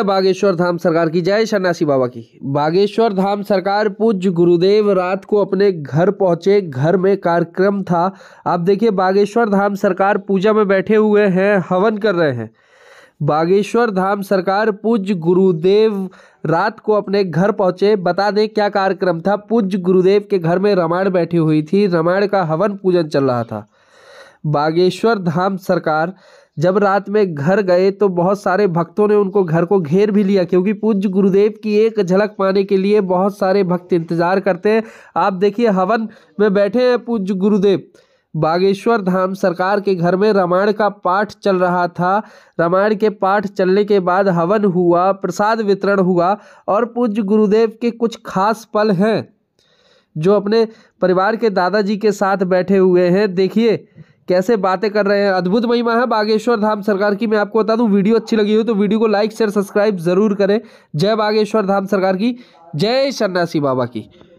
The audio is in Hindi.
बागेश्वर धाम सरकार की जय शनासी बाबा की बागेश्वर धाम सरकार पूज्य गुरुदेव रात को अपने घर पहुंचे घर में कार्यक्रम था आप देखिए बागेश्वर धाम सरकार पूजा में बैठे हुए हैं हवन कर रहे हैं बागेश्वर धाम सरकार पूज्य गुरुदेव रात को अपने घर पहुंचे बता दें क्या कार्यक्रम था पूज्य गुरुदेव के घर में रामायण बैठी हुई थी रामायण का हवन पूजन चल रहा था बागेश्वर धाम सरकार जब रात में घर गए तो बहुत सारे भक्तों ने उनको घर को घेर भी लिया क्योंकि पूज्य गुरुदेव की एक झलक पाने के लिए बहुत सारे भक्त इंतजार करते हैं आप देखिए हवन में बैठे हैं पूज्य गुरुदेव बागेश्वर धाम सरकार के घर में रामायण का पाठ चल रहा था रामायण के पाठ चलने के बाद हवन हुआ प्रसाद वितरण हुआ और पूज्य गुरुदेव के कुछ खास पल हैं जो अपने परिवार के दादाजी के साथ बैठे हुए हैं देखिए कैसे बातें कर रहे हैं अद्भुत महिमा है बागेश्वर धाम सरकार की मैं आपको बता दूं वीडियो अच्छी लगी हो तो वीडियो को लाइक शेयर सब्सक्राइब जरूर करें जय बागेश्वर धाम सरकार की जय सन्नासी बाबा की